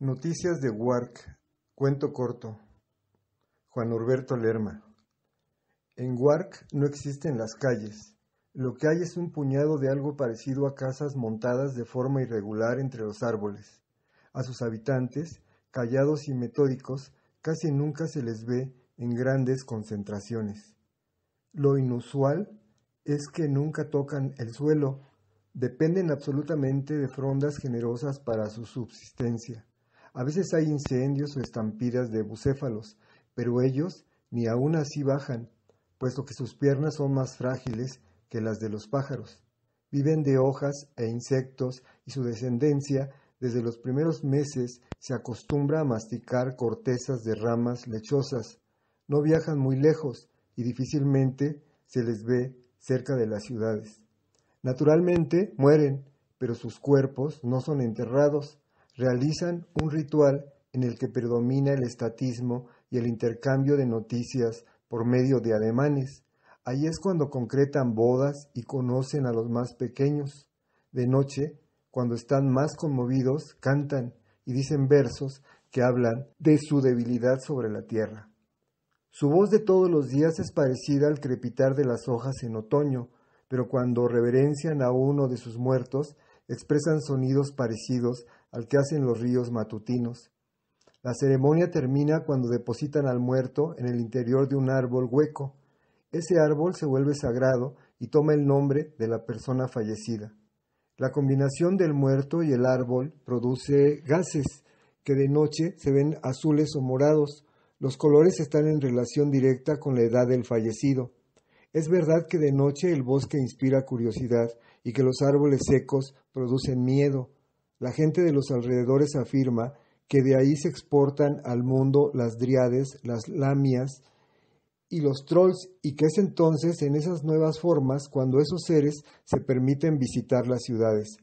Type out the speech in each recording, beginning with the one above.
Noticias de Wark Cuento corto. Juan Norberto Lerma. En Wark no existen las calles. Lo que hay es un puñado de algo parecido a casas montadas de forma irregular entre los árboles. A sus habitantes, callados y metódicos, casi nunca se les ve en grandes concentraciones. Lo inusual es que nunca tocan el suelo, dependen absolutamente de frondas generosas para su subsistencia. A veces hay incendios o estampidas de bucéfalos, pero ellos ni aún así bajan, puesto que sus piernas son más frágiles que las de los pájaros. Viven de hojas e insectos y su descendencia desde los primeros meses se acostumbra a masticar cortezas de ramas lechosas. No viajan muy lejos y difícilmente se les ve cerca de las ciudades. Naturalmente mueren, pero sus cuerpos no son enterrados, realizan un ritual en el que predomina el estatismo y el intercambio de noticias por medio de ademanes. Ahí es cuando concretan bodas y conocen a los más pequeños. De noche, cuando están más conmovidos, cantan y dicen versos que hablan de su debilidad sobre la tierra. Su voz de todos los días es parecida al crepitar de las hojas en otoño, pero cuando reverencian a uno de sus muertos, expresan sonidos parecidos al que hacen los ríos matutinos. La ceremonia termina cuando depositan al muerto en el interior de un árbol hueco. Ese árbol se vuelve sagrado y toma el nombre de la persona fallecida. La combinación del muerto y el árbol produce gases que de noche se ven azules o morados. Los colores están en relación directa con la edad del fallecido. Es verdad que de noche el bosque inspira curiosidad y que los árboles secos producen miedo, la gente de los alrededores afirma que de ahí se exportan al mundo las driades, las lamias y los trolls, y que es entonces en esas nuevas formas cuando esos seres se permiten visitar las ciudades.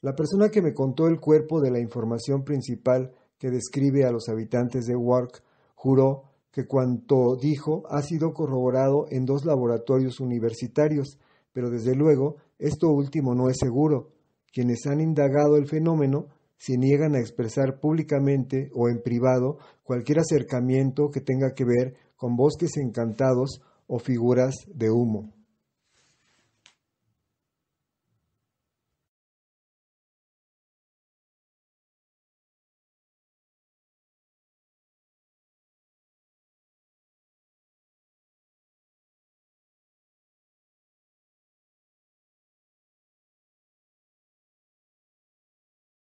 La persona que me contó el cuerpo de la información principal que describe a los habitantes de Wark juró que cuanto dijo ha sido corroborado en dos laboratorios universitarios, pero desde luego esto último no es seguro, quienes han indagado el fenómeno se niegan a expresar públicamente o en privado cualquier acercamiento que tenga que ver con bosques encantados o figuras de humo.